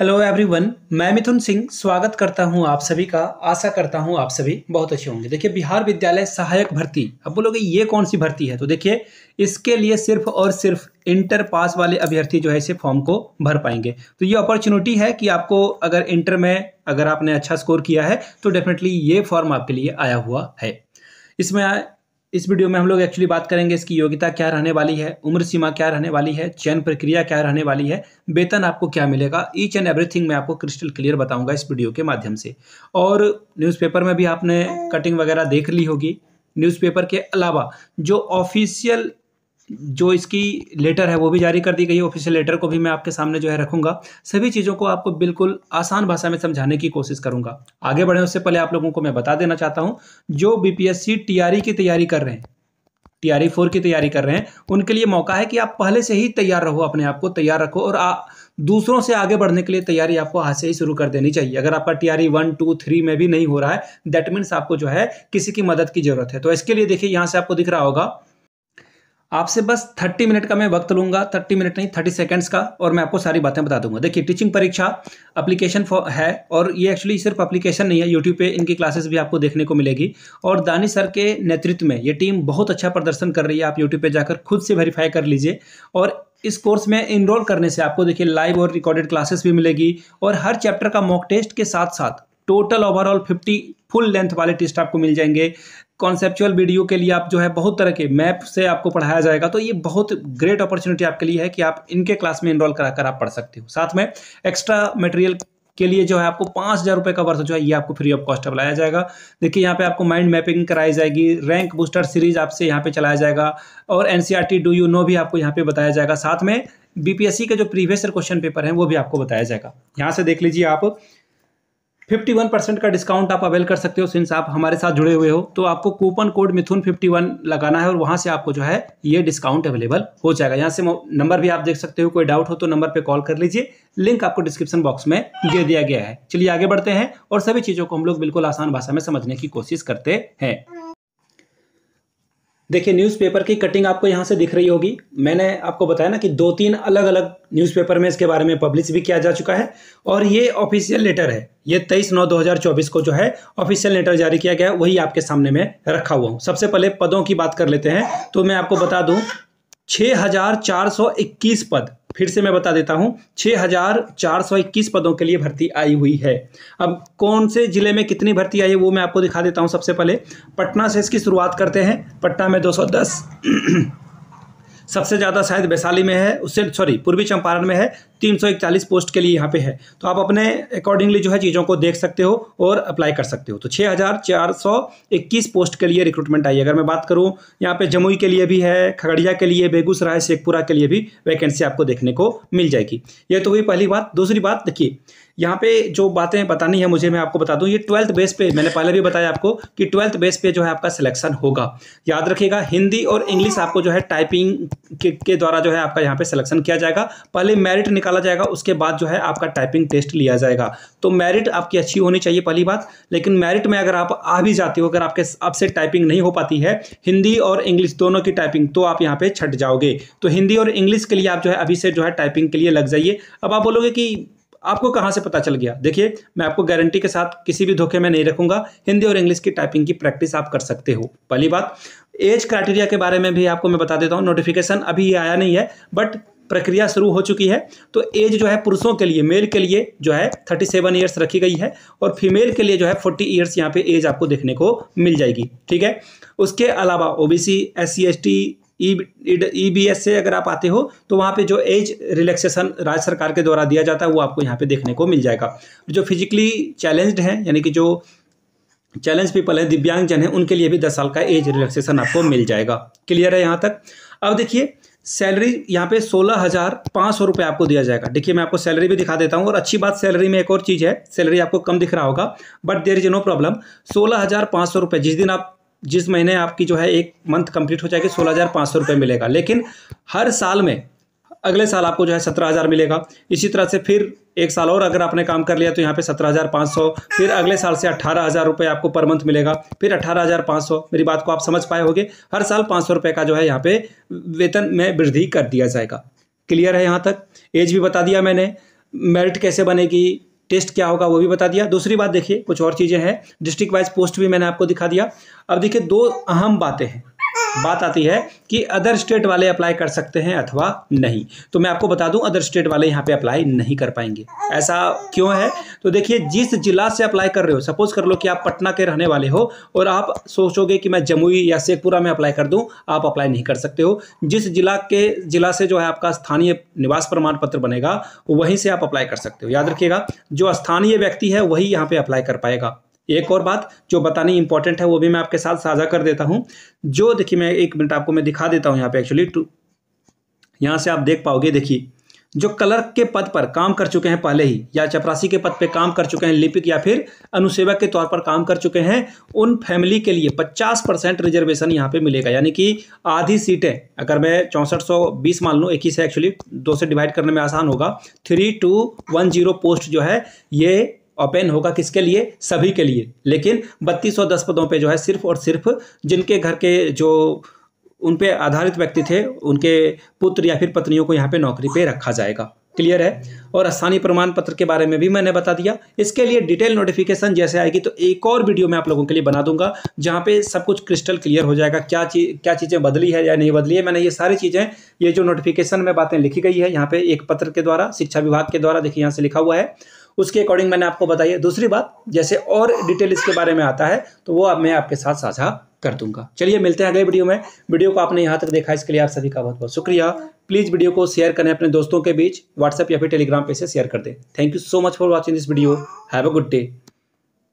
Hello everyone मैं मिथुन सिंह स्वागत करता हूं आप सभी का आशा करता हूं आप सभी बहुत अच्छे होंगे देखिए बिहार विद्यालय सहायक भर्ती अब बोलोगे ये कौन सी भर्ती है तो देखिए इसके लिए सिर्फ और सिर्फ इंटर पास वाले अभ्यर्थी जो है इसे फॉर्म को भर पाएंगे तो ये अपॉर्चुनिटी है कि आपको अगर इंटर में अगर आपने अच्छा स्कोर किया है तो डेफिनेटली ये फॉर्म आपके लिए आया हुआ है इसमें इस वीडियो में हम लोग एक्चुअली बात करेंगे इसकी योग्यता क्या रहने वाली है उम्र सीमा क्या रहने वाली है चयन प्रक्रिया क्या रहने वाली है वेतन आपको क्या मिलेगा ईच एंड एवरीथिंग मैं आपको क्रिस्टल क्लियर बताऊंगा इस वीडियो के माध्यम से और न्यूज़पेपर में भी आपने कटिंग वगैरह देख ली होगी न्यूज़पेपर के अलावा जो ऑफिशियल जो इसकी लेटर है वो भी जारी कर दी गई है ऑफिशियल लेटर को भी मैं आपके सामने जो है रखूंगा सभी चीज़ों को आपको बिल्कुल आसान भाषा में समझाने की कोशिश करूंगा आगे बढ़े उससे पहले आप लोगों को मैं बता देना चाहता हूं जो बीपीएससी टीआरई e की तैयारी कर रहे हैं टीआरई फोर e की तैयारी कर रहे हैं उनके लिए मौका है कि आप पहले से ही तैयार रहो अपने आप को तैयार रखो और आ, दूसरों से आगे बढ़ने के लिए तैयारी आपको आज से ही शुरू कर देनी चाहिए अगर आपका टीआरई वन टू थ्री में भी नहीं हो रहा है दैट मीन्स आपको जो है किसी की मदद की जरूरत है तो इसके लिए देखिए यहाँ से आपको दिख रहा होगा आपसे बस थर्टी मिनट का मैं वक्त लूंगा थर्टी मिनट नहीं थर्टी सेकेंड्स का और मैं आपको सारी बातें बता दूंगा देखिए टीचिंग परीक्षा एप्लीकेशन है और ये एक्चुअली सिर्फ एप्लीकेशन नहीं है यूट्यूब पे इनकी क्लासेस भी आपको देखने को मिलेगी और दानी सर के नेतृत्व में ये टीम बहुत अच्छा प्रदर्शन कर रही है आप यूट्यूब पर जाकर खुद से वेरीफाई कर लीजिए और इस कोर्स में इनरोल करने से आपको देखिए लाइव और रिकॉर्डेड क्लासेस भी मिलेगी और हर चैप्टर का मॉक टेस्ट के साथ साथ total overall fifty full length वाले टेस्ट आपको मिल जाएंगे कॉन्सेप्चुअल वीडियो के लिए आप जो है बहुत तरह के मैप से आपको पढ़ाया जाएगा तो ये बहुत ग्रेट अपॉर्चुनिटी आपके लिए है कि आप इनके क्लास में इनरोल कराकर आप पढ़ सकते हो साथ में एक्स्ट्रा मटेरियल के लिए जो है आपको पाँच हज़ार रुपये का वर्ष जो है ये आपको फ्री ऑफ कॉस्ट बुलाया जाएगा देखिए यहाँ पे आपको माइंड मैपिंग कराई जाएगी रैंक बूस्टर सीरीज आपसे यहाँ पे चलाया जाएगा और N C do you know भी आपको यहाँ पे बताया जाएगा साथ में बीपीएससी के जो प्रीवियस क्वेश्चन पेपर हैं वो भी आपको बताया जाएगा यहाँ से देख लीजिए आप फिफ्टी वन परसेंट का डिस्काउंट आप अवेल कर सकते हो सिंस आप हमारे साथ जुड़े हुए हो तो आपको coupon code Mithun fifty one लगाना है और वहां से आपको जो है ये डिस्काउंट अवेलेबल हो जाएगा यहाँ से नंबर भी आप देख सकते हो कोई डाउट हो तो नंबर पे कॉल कर लीजिए लिंक आपको डिस्क्रिप्शन बॉक्स में दे दिया गया है चलिए आगे बढ़ते हैं और सभी चीज़ों को हम लोग बिल्कुल आसान भाषा में समझने की कोशिश करते हैं देखिए न्यूज़पेपर की कटिंग आपको यहाँ से दिख रही होगी मैंने आपको बताया ना कि दो तीन अलग अलग न्यूज़पेपर में इसके बारे में पब्लिश भी किया जा चुका है और ये ऑफिशियल लेटर है ये तेईस नौ 2024 को जो है ऑफिशियल लेटर जारी किया गया है वही आपके सामने में रखा हुआ हूँ सबसे पहले पदों की बात कर लेते हैं तो मैं आपको बता दूँ 6,421 पद फिर से मैं बता देता हूं 6,421 पदों के लिए भर्ती आई हुई है अब कौन से जिले में कितनी भर्ती आई है वो मैं आपको दिखा देता हूं सबसे पहले पटना से इसकी शुरुआत करते हैं पटना में 210 सबसे ज़्यादा शायद वैशाली में है उससे सॉरी पूर्वी चंपारण में है 341 पोस्ट के लिए यहाँ पे है तो आप अपने अकॉर्डिंगली जो है चीज़ों को देख सकते हो और अप्लाई कर सकते हो तो 6421 पोस्ट के लिए रिक्रूटमेंट आई अगर मैं बात करूँ यहाँ पे जमुई के लिए भी है खगड़िया के लिए बेगूसराय शेखपुरा के लिए भी वैकेंसी आपको देखने को मिल जाएगी ये तो हुई पहली बात दूसरी बात देखिए यहाँ पे जो बातें बतानी है मुझे मैं आपको बता दूँ ये ट्वेल्थ बेस पे मैंने पहले भी बताया आपको कि ट्वेल्थ बेस पे जो है आपका सिलेक्शन होगा याद रखिएगा हिंदी और इंग्लिश आपको जो है टाइपिंग के, के द्वारा जो है आपका यहाँ पे सिलेक्शन किया जाएगा पहले मेरिट निकाला जाएगा उसके बाद जो है आपका टाइपिंग टेस्ट लिया जाएगा तो मेरिट आपकी अच्छी होनी चाहिए पहली बात लेकिन मेरिट में अगर आप आ भी जाते हो अगर आपके आपसे टाइपिंग नहीं हो पाती है हिंदी और इंग्लिश दोनों की टाइपिंग तो आप यहाँ पर छट जाओगे तो हिंदी और इंग्लिश के लिए आप जो है अभी से जो है टाइपिंग के लिए लग जाइए अब आप बोलोगे कि आपको कहाँ से पता चल गया देखिए मैं आपको गारंटी के साथ किसी भी धोखे में नहीं रखूंगा हिंदी और इंग्लिश की टाइपिंग की प्रैक्टिस आप कर सकते हो पहली बात एज क्राइटेरिया के बारे में भी आपको मैं बता देता हूँ नोटिफिकेशन अभी ये आया नहीं है बट प्रक्रिया शुरू हो चुकी है तो एज जो है पुरुषों के लिए मेल के लिए जो है थर्टी सेवन ईयर्स रखी गई है और फीमेल के लिए जो है फोर्टी ईयर्स यहाँ पे एज आपको देखने को मिल जाएगी ठीक है उसके अलावा OBC SC ST E B S से अगर आप आते हो तो वहाँ पे जो एज रिलैक्सेशन राज्य सरकार के द्वारा दिया जाता है वो आपको यहाँ पे देखने को मिल जाएगा जो फिजिकली चैलेंज्ड हैं यानी कि जो चैलेंज पीपल हैं दिव्यांगजन हैं उनके लिए भी दस साल का एज रिलैक्सेशन आपको मिल जाएगा क्लियर है यहाँ तक अब देखिए सैलरी यहाँ पे सोलह हज़ार पाँच सौ रुपये आपको दिया जाएगा देखिए मैं आपको सैलरी भी दिखा देता हूँ और अच्छी बात सैलरी में एक और चीज़ है सैलरी आपको कम दिख रहा होगा but there is no problem सोलह हज़ार पाँच सौ रुपये जिस दिन आप जिस महीने आपकी जो है एक मंथ कंप्लीट हो जाएगी सोलह हज़ार पाँच सौ रुपये मिलेगा लेकिन हर साल में अगले साल आपको जो है सत्रह हज़ार मिलेगा इसी तरह से फिर एक साल और अगर आपने काम कर लिया तो यहाँ पे सत्रह हज़ार पाँच सौ फिर हाँ। अगले साल से अट्ठारह हज़ार रुपये आपको पर मंथ मिलेगा फिर अट्ठारह हज़ार पाँच सौ मेरी बात को आप समझ पाए होगे हर साल पाँच सौ रुपये का जो है यहाँ पे वेतन में वृद्धि कर दिया जाएगा क्लियर है यहाँ तक एज भी बता दिया मैंने मेरिट कैसे बनेगी टेस्ट क्या होगा वो भी बता दिया दूसरी बात देखिए कुछ और चीज़ें हैं डिस्ट्रिक्ट वाइज पोस्ट भी मैंने आपको दिखा दिया अब देखिए दो अहम बातें हैं बात आती है कि अदर स्टेट वाले अप्लाई कर सकते हैं अथवा नहीं तो मैं आपको बता दूं अदर स्टेट वाले यहाँ पे अप्लाई नहीं कर पाएंगे ऐसा क्यों है तो देखिए जिस जिला से अप्लाई कर रहे हो सपोज कर लो कि आप पटना के रहने वाले हो और आप सोचोगे कि मैं जमुई या शेखपुरा में अप्लाई कर दूँ आप अप्लाई नहीं कर सकते हो जिस जिला के जिला से जो है आपका स्थानीय निवास प्रमाण पत्र बनेगा वहीं से आप अप्लाई कर सकते हो याद रखिएगा जो स्थानीय व्यक्ति है वही यहाँ पर अप्लाई कर पाएगा एक और बात जो बतानी इंपॉर्टेंट है वो भी मैं आपके साथ साझा कर देता हूँ जो देखिए मैं एक मिनट आपको मैं दिखा देता हूँ यहाँ पे एक्चुअली टू यहाँ से आप देख पाओगे देखिए जो क्लर्क के पद पर काम कर चुके हैं पहले ही या चपरासी के पद पे काम कर चुके हैं लिपिक या फिर अनुसेवक के तौर पर काम कर चुके हैं उन फैमिली के लिए 50 परसेंट रिजर्वेशन यहाँ पे मिलेगा यानी कि आधी सीटें अगर मैं चौंसठ सौ बीस मान लूँ एक ही से एक्चुअली दो से डिवाइड करने में आसान होगा three two one zero post जो है ये ओपन होगा किसके लिए सभी के लिए लेकिन बत्तीस सौ दस पदों पे जो है सिर्फ और सिर्फ जिनके घर के जो उन पे आधारित व्यक्ति थे उनके पुत्र या फिर पत्नियों को यहाँ पे नौकरी पे रखा जाएगा क्लियर है और स्थानीय प्रमाण पत्र के बारे में भी मैंने बता दिया इसके लिए डिटेल नोटिफिकेशन जैसे आएगी तो एक और वीडियो मैं आप लोगों के लिए बना दूंगा जहाँ पे सब कुछ क्रिस्टल क्लियर हो जाएगा क्या चीज क्या चीज़ें बदली है या नहीं बदली है मैंने ये सारी चीज़ें ये जो नोटिफिकेशन में बातें लिखी गई है यहाँ पे एक पत्र के द्वारा शिक्षा विभाग के द्वारा देखिए यहाँ से लिखा हुआ है उसके अकॉर्डिंग मैंने आपको बताइए दूसरी बात जैसे और डिटेल इसके बारे में आता है तो वो अब मैं आपके साथ साझा कर दूंगा चलिए मिलते हैं अगले वीडियो में वीडियो को आपने यहाँ तक देखा इसके लिए आप सभी का बहुत बहुत शुक्रिया प्लीज़ वीडियो को शेयर करें अपने दोस्तों के बीच व्हाट्सएप या फिर टेलीग्राम पे से शेयर कर दें thank you so much for watching this video have a good day